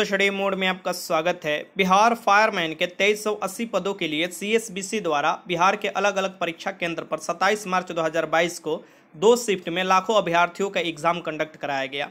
तो छठे मोड में आपका स्वागत है बिहार फायरमैन के 2380 पदों के लिए सीएसबीसी द्वारा बिहार के अलग अलग परीक्षा केंद्र पर 27 मार्च 2022 को दो शिफ्ट में लाखों अभ्यर्थियों का एग्जाम कंडक्ट कराया गया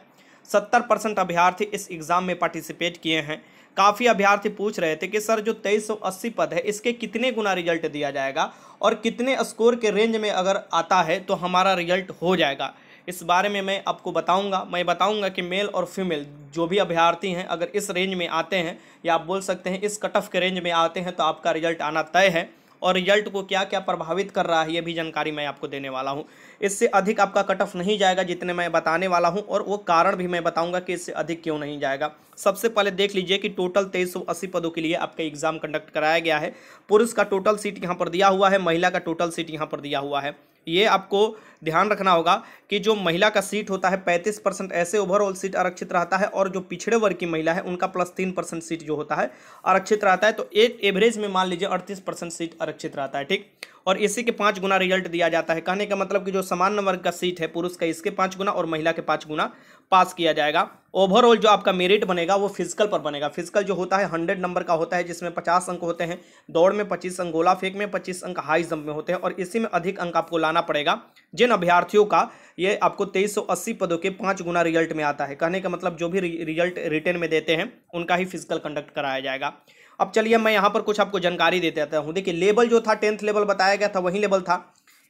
70 परसेंट अभ्यर्थी इस एग्ज़ाम में पार्टिसिपेट किए हैं काफ़ी अभ्यर्थी पूछ रहे थे कि सर जो 2380 पद है इसके कितने गुना रिजल्ट दिया जाएगा और कितने स्कोर के रेंज में अगर आता है तो हमारा रिजल्ट हो जाएगा इस बारे में मैं आपको बताऊंगा मैं बताऊंगा कि मेल और फीमेल जो भी अभ्यर्थी हैं अगर इस रेंज में आते हैं या आप बोल सकते हैं इस कट ऑफ के रेंज में आते हैं तो आपका रिजल्ट आना तय है और रिजल्ट को क्या क्या प्रभावित कर रहा है ये भी जानकारी मैं आपको देने वाला हूँ इससे अधिक आपका कट ऑफ नहीं जाएगा जितने मैं बताने वाला हूँ और वो कारण भी मैं बताऊँगा कि इससे अधिक क्यों नहीं जाएगा सबसे पहले देख लीजिए कि टोटल तेईस पदों के लिए आपका एग्जाम कंडक्ट कराया गया है पुरुष का टोटल सीट यहाँ पर दिया हुआ है महिला का टोटल सीट यहाँ पर दिया हुआ है ये आपको ध्यान रखना होगा कि जो महिला का सीट होता है पैंतीस परसेंट ऐसे ओवरऑल सीट आरक्षित रहता है और जो पिछड़े वर्ग की महिला है उनका प्लस तीन परसेंट सीट जो होता है आरक्षित रहता है तो एक एवरेज में मान लीजिए अड़तीस परसेंट सीट आरक्षित रहता है ठीक और इसी के पाँच गुना रिजल्ट दिया जाता है कहने का मतलब कि जो सामान्य वर्ग का सीट है पुरुष का इसके पाँच गुना और महिला के पाँच गुना पास किया जाएगा ओवरऑल जो आपका मेरिट बनेगा वो फिजिकल पर बनेगा फिजिकल जो होता है हंड्रेड नंबर का होता है जिसमें पचास अंक होते हैं दौड़ में पच्चीस अंक गोला फेंक में पच्चीस अंक हाई जंप में होते हैं और इसी में अधिक अंक आपको लाना पड़ेगा जिन अभ्यार्थियों का ये आपको तेईस सौ अस्सी पदों के पाँच गुना रिजल्ट में आता है कहने का मतलब जो भी रिजल्ट रिटर्न में देते हैं उनका ही फिजिकल कंडक्ट कराया जाएगा अब चलिए मैं यहाँ पर कुछ आपको जानकारी दे देता हूँ देखिए लेवल जो था टेंथ लेवल बताया गया था वही लेवल था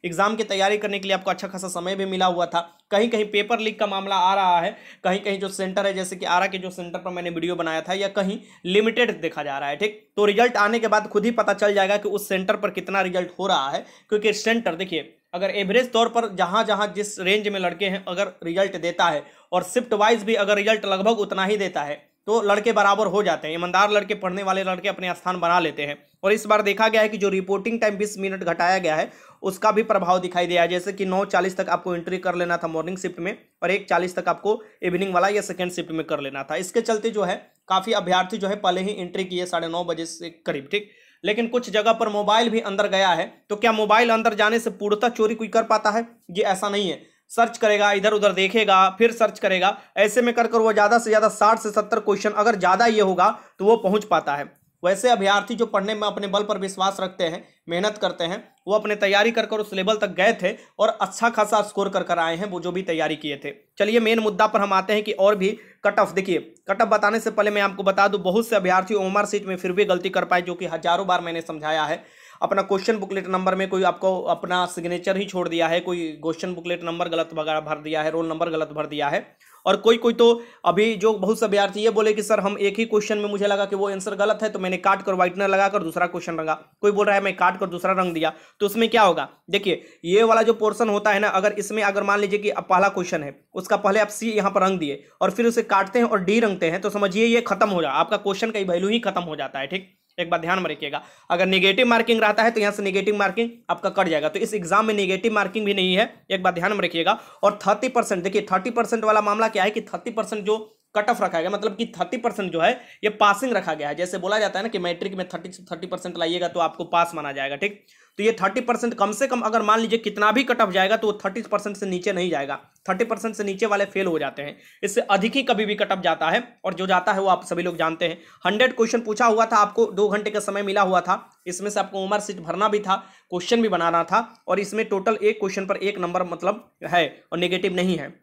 एग्जाम की तैयारी करने के लिए आपको अच्छा खासा समय भी मिला हुआ था कहीं कहीं पेपर लीक का मामला आ रहा है कहीं कहीं जो सेंटर है जैसे कि आरा के जो सेंटर पर मैंने वीडियो बनाया था या कहीं लिमिटेड देखा जा रहा है ठीक तो रिजल्ट आने के बाद खुद ही पता चल जाएगा कि उस सेंटर पर कितना रिजल्ट हो रहा है क्योंकि सेंटर देखिए अगर एवरेज तौर पर जहाँ जहाँ जिस रेंज में लड़के हैं अगर रिजल्ट देता है और शिफ्ट वाइज भी अगर रिजल्ट लगभग उतना ही देता है तो लड़के बराबर हो जाते हैं ईमानदार लड़के पढ़ने वाले लड़के अपने स्थान बना लेते हैं और इस बार देखा गया है कि जो रिपोर्टिंग टाइम बीस मिनट घटाया गया है उसका भी प्रभाव दिखाई दिया है जैसे कि नौ चालीस तक आपको एंट्री कर लेना था मॉर्निंग शिफ्ट में और एक चालीस तक आपको इवनिंग वाला या सेकेंड शिफ्ट में कर लेना था इसके चलते जो है काफ़ी अभ्यर्थी जो है पहले ही एंट्री किए साढ़े नौ बजे से करीब ठीक लेकिन कुछ जगह पर मोबाइल भी अंदर गया है तो क्या मोबाइल अंदर जाने से पूर्णतः चोरी कोई कर पाता है ये ऐसा नहीं है सर्च करेगा इधर उधर देखेगा फिर सर्च करेगा ऐसे में कर कर वो ज़्यादा से ज़्यादा साठ से सत्तर क्वेश्चन अगर ज़्यादा ये होगा तो वो पहुँच पाता है वैसे अभ्यार्थी जो पढ़ने में अपने बल पर विश्वास रखते हैं मेहनत करते हैं वो अपने तैयारी कर कर उस लेवल तक गए थे और अच्छा खासा स्कोर कर कर आए हैं वो जो भी तैयारी किए थे चलिए मेन मुद्दा पर हम आते हैं कि और भी कट ऑफ देखिए कट ऑफ बताने से पहले मैं आपको बता दूं बहुत से अभ्यर्थी ओमर सीट में फिर भी गलती कर पाए जो कि हजारों बार मैंने समझाया है अपना क्वेश्चन बुकलेट नंबर में कोई आपको अपना सिग्नेचर ही छोड़ दिया है कोई क्वेश्चन बुकलेट नंबर गलत वगैरह भर दिया है रोल नंबर गलत भर दिया है और कोई कोई तो अभी जो बहुत से अभ्यार्थी ये बोले कि सर हम एक ही क्वेश्चन में मुझे लगा कि वो आंसर गलत है तो मैंने काट कर व्हाइटनर लगाकर दूसरा क्वेश्चन रंगा कोई बोल रहा है मैं काट कर दूसरा रंग दिया तो उसमें क्या होगा देखिए ये वाला जो पोर्सन होता है ना अगर इसमें अगर मान लीजिए कि पहला क्वेश्चन है उसका पहले आप सी यहाँ पर रंग दिए और फिर उसे काटते हैं और डी रंगते हैं तो समझिए ये खत्म हो जाए आपका क्वेश्चन का वैल्यू ही खत्म हो जाता है ठीक एक बार ध्यान में रखिएगा अगर निगेटिव मार्किंग रहता है तो यहाँ से निगेटिव मार्किंग आपका कट जाएगा तो इस एग्जाम में निगेटिव मार्किंग भी नहीं है एक बार ध्यान में रखिएगा और थर्टी परसेंट देखिए थर्टी परसेंट वाला मामला क्या है कि थर्टी परसेंट जो कट ऑफ रखा गया मतलब कि थर्टी परसेंट जो है ये पासिंग रखा गया है जैसे बोला जाता है ना कि मैट्रिक में थर्टी थर्टी परसेंट लाइएगा तो आपको पास माना जाएगा ठीक तो ये थर्टी परसेंट कम से कम अगर मान लीजिए कितना भी कट ऑफ जाएगा तो वो थर्टी परसेंट से नीचे नहीं जाएगा थर्टी परसेंट से नीचे वाले फेल हो जाते हैं इससे अधिक ही कभी भी कट ऑफ जाता है और जो जाता है वो आप सभी लोग जानते हैं हंड्रेड क्वेश्चन पूछा हुआ था आपको दो घंटे का समय मिला हुआ था इसमें से आपको उमर सीट भरना भी था क्वेश्चन भी बनाना था और इसमें टोटल एक क्वेश्चन पर एक नंबर मतलब है और निगेटिव नहीं है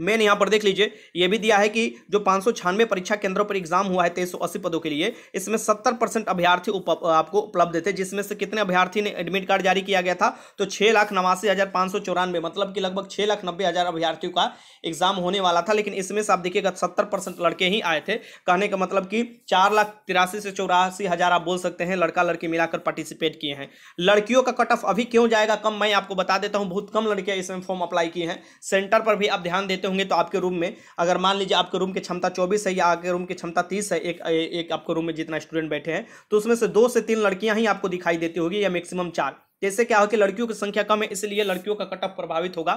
मेन यहाँ पर देख लीजिए यह भी दिया है कि जो पाँच परीक्षा केंद्रों पर एग्जाम हुआ है तेईस अस्सी पदों के लिए इसमें 70 परसेंट उप, आपको उपलब्ध थे जिसमें से कितने अभ्यार्थी ने एडमिट कार्ड जारी किया गया था तो छः लाख नवासी हज़ार पाँच सौ चौरानवे मतलब कि लगभग छः लाख नब्बे हज़ार अभ्यार्थियों का एग्जाम होने वाला था लेकिन इसमें से आप देखिएगा सत्तर परसेंट लड़के ही आए थे कहने का मतलब कि चार लाख तिरासी से चौरासी हज़ार आप बोल सकते हैं लड़का लड़की मिलाकर पार्टिसिपेट किए हैं लड़कियों का कट ऑफ अभी क्यों जाएगा कम मैं आपको बता देता हूँ बहुत कम लड़कियां इसमें फॉर्म अप्लाई किए हैं सेंटर पर भी आप ध्यान देते देते होंगे तो आपके रूम में अगर मान लीजिए आपके रूम की क्षमता चौबीस है या आपके रूम की क्षमता तीस है एक एक आपके रूम में जितना स्टूडेंट बैठे हैं तो उसमें से दो से तीन लड़कियां ही आपको दिखाई देती होगी या मैक्सिमम चार जैसे क्या हो कि लड़कियों की संख्या कम है इसलिए लड़कियों का कटअप प्रभावित होगा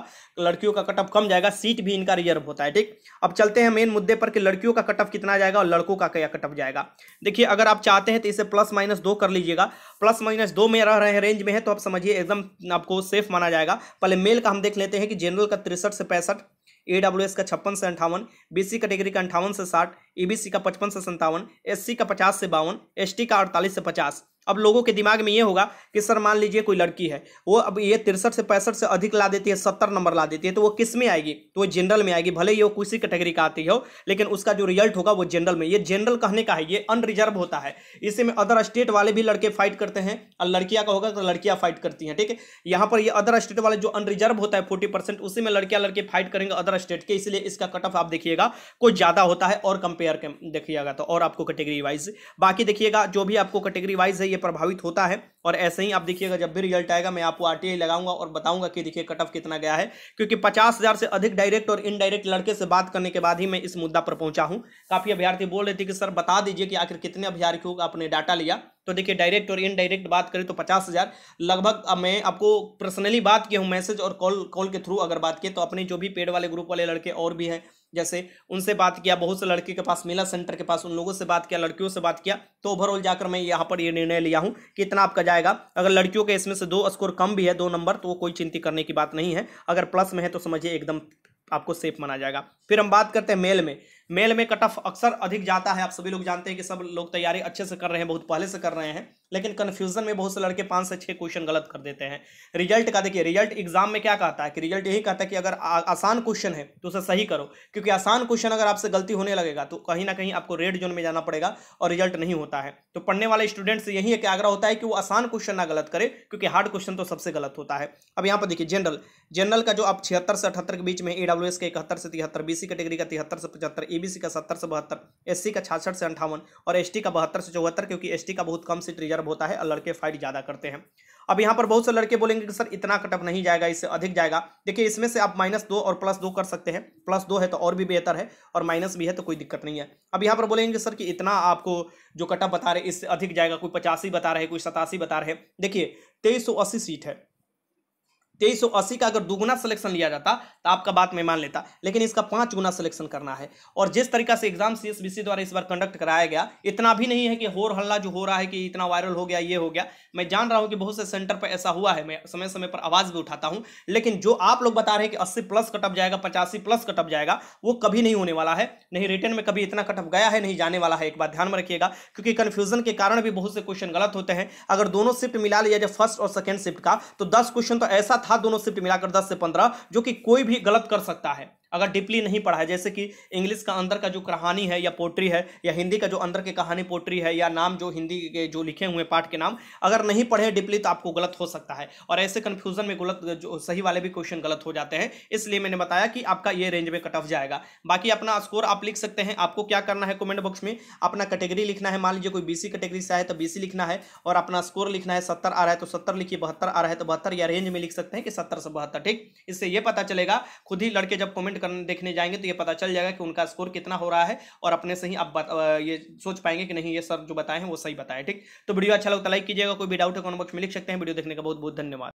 लड़कियों का कटअप कम जाएगा सीट भी इनका रिजर्व होता है ठीक अब चलते हैं मेन मुद्दे पर कि लड़कियों का कटअप कितना जाएगा और लड़कों का क्या कटअप जाएगा देखिए अगर आप चाहते हैं तो इसे प्लस माइनस दो कर लीजिएगा प्लस माइनस दो में रह रहे रेंज में है तो आप समझिए एकदम आपको सेफ माना जाएगा पहले मेल का हम देख लेते हैं कि जनरल का तिरसठ से पैंसठ ए डब्ल्यू एस का छप्पन से अंठावन बी सी कैटेगरी का अंठावन से साठ ई बी सी का पचपन से संतावन एस सी का पचास से बावन एस टी का अड़तालीस से पचास अब लोगों के दिमाग में ये होगा कि सर मान लीजिए कोई लड़की है वो अब ये तिरसठ से पैंसठ से अधिक ला देती है सत्तर नंबर ला देती है तो वो किस में आएगी तो वो जनरल में आएगी भले ही वो किसी कैटेगरी का आती हो लेकिन उसका जो रिजल्ट होगा वो जनरल में ये जनरल कहने का है ये अनरिजर्व होता है इसी में अदर स्टेट वाले भी लड़के फाइट करते हैं और लड़कियाँ का होगा तो लड़कियाँ फाइट करती हैं ठीक है यहाँ पर ये अदर स्टेट वाले जो अनरिजर्व होता है फोर्टी उसी में लड़कियाँ लड़के फाइट करेंगे अदर स्टेट के इसलिए इसका कट ऑफ आप देखिएगा कोई ज़्यादा होता है और कंपेयर देखिएगा तो और आपको कैटेगरी वाइज बाकी देखिएगा जो भी आपको कैटेगरी वाइज है ये प्रभावित होता है और ऐसे ही आप देखिएगा जब भी रिजल्ट आएगा मैं आपको आर लगाऊंगा और बताऊंगा कि देखिए कट ऑफ कितना गया है क्योंकि पचास हज़ार से अधिक डायरेक्ट और इनडायरेक्ट लड़के से बात करने के बाद ही मैं इस मुद्दा पर पहुंचा हूं काफ़ी अभ्यार्थी बोल रहे थे कि सर बता दीजिए कि आखिर कितने अभ्यार्थियों का आपने डाटा लिया तो देखिए डायरेक्ट और इनडायरेक्ट बात करें तो पचास हज़ार लगभग मैं आपको पर्सनली बात किया हूँ मैसेज और कॉल कॉल के थ्रू अगर बात किए तो अपने जो भी पेड वाले ग्रुप वाले लड़के और भी हैं जैसे उनसे बात किया बहुत से लड़के के पास मेला सेंटर के पास उन लोगों से बात किया लड़कियों से बात किया तो ओवरऑल जाकर मैं यहाँ पर ये निर्णय लिया हूँ कि इतना आपका जाएगा अगर लड़कियों के इसमें से दो स्कोर कम भी है दो नंबर तो वो कोई चिंतित करने की बात नहीं है अगर प्लस में है तो समझिए एकदम आपको सेफ माना जाएगा फिर हम बात करते हैं मेल में मेल में कट ऑफ अक्सर अधिक जाता है आप सभी लोग जानते हैं कि सब लोग तैयारी अच्छे से कर रहे हैं बहुत पहले से कर रहे हैं लेकिन कन्फ्यूजन में बहुत से लड़के पाँच से छः क्वेश्चन गलत कर देते हैं रिजल्ट का देखिए रिजल्ट एग्जाम में क्या कहता है कि रिजल्ट यही कहता है कि अगर आसान क्वेश्चन है तो उसे सही करो क्योंकि आसान क्वेश्चन अगर आपसे गलती होने लगेगा तो कहीं ना कहीं आपको रेड जोन में जाना पड़ेगा और रिजल्ट नहीं होता है तो पढ़ने वाले स्टूडेंट से यही एक आग्रह होता है कि वो आसान क्वेश्चन ना गलत करे क्योंकि हार्ड क्वेश्चन तो सबसे गलत होता है अब यहाँ पर देखिए जनरल जनरल का जो आप छिहत्तर से अठहत्तर के बीच में ए के इकहत्तर से तिहत्तर बी कैटेगरी का तिहत्तर से पचहत्तर ईबीसी का सत्तर से बहत्तर एससी का छियासठ से अंठावन और एसटी का बहत्तर से चौहत्तर क्योंकि एसटी का बहुत कम सीट रिजर्व होता है और लड़के फाइट ज़्यादा करते हैं अब यहाँ पर बहुत से लड़के बोलेंगे कि सर इतना कटअप नहीं जाएगा इससे अधिक जाएगा देखिए इसमें से आप माइनस दो और प्लस दो कर सकते हैं प्लस दो है तो और भी बेहतर है और माइनस भी है तो कोई दिक्कत नहीं है अब यहाँ पर बोलेंगे सर कि इतना आपको जो कटअप बता रहे इससे अधिक जाएगा कोई पचासी बता रहे कोई सतासी बता रहे देखिए तेईस सीट है तेईस सौ अस्सी का अगर दुगुना सिलेक्शन लिया जाता तो आपका बात मैं मान लेता लेकिन इसका पांच गुना सिलेक्शन करना है और जिस तरीका से एग्जाम सीएसबीसी द्वारा इस बार कंडक्ट कराया गया इतना भी नहीं है कि होर हल्ला जो हो रहा है कि इतना वायरल हो गया ये हो गया मैं जान रहा हूँ कि बहुत से सेंटर पर ऐसा हुआ है मैं समय समय पर आवाज़ भी उठाता हूँ लेकिन जो आप लोग बता रहे हैं कि अस्सी प्लस कटअप जाएगा पचासी प्लस कटअप जाएगा वो कभी नहीं होने वाला है नहीं रिटर्न में कभी इतना कटअप गया है नहीं जाने वाला है एक बार ध्यान में रखिएगा क्योंकि कन्फ्यूजन के कारण भी बहुत से क्वेश्चन गलत होते हैं अगर दोनों शिफ्ट मिला लिया जाए फर्स्ट और सेकेंड शिफ्ट का तो दस क्वेश्चन तो ऐसा था दोनों शिफ्ट मिलाकर दस से पंद्रह जो कि कोई भी गलत कर सकता है अगर डीपली नहीं पढ़ा है जैसे कि इंग्लिश का अंदर का जो कहानी है या पोट्री है या हिंदी का जो अंदर की कहानी पोट्री है या नाम जो हिंदी के जो लिखे हुए पाठ के नाम अगर नहीं पढ़े डीपली तो आपको गलत हो सकता है और ऐसे कन्फ्यूजन में गलत जो सही वाले भी क्वेश्चन गलत हो जाते हैं इसलिए मैंने बताया कि आपका ये रेंज में कट ऑफ जाएगा बाकी अपना स्कोर आप लिख सकते हैं आपको क्या करना है कमेंट बॉक्स में अपना कैटेगरी लिखना है मान लीजिए कोई बीसी कैटेगरी से आए तो बीसी लिखना है और अपना स्कोर लिखना है सत्तर आ रहा है तो सत्तर लिखिए बहत्तर आ रहा है तो बहत्तर या रेंज में लिख सकते हैं कि सत्तर से बहत्तर ठीक इससे ये पता चलेगा खुद ही लड़के जब कॉमेंट करने देखने जाएंगे तो ये पता चल जाएगा कि उनका स्कोर कितना हो रहा है और अपने से ही आप ये सोच पाएंगे कि नहीं ये सर जो बताए हैं वो सही बताए ठीक तो वीडियो अच्छा लगता लाइक कीजिएगा कोई भी डाउट है कॉमेंट बॉक्स में लिख सकते हैं वीडियो देखने का बहुत बहुत धन्यवाद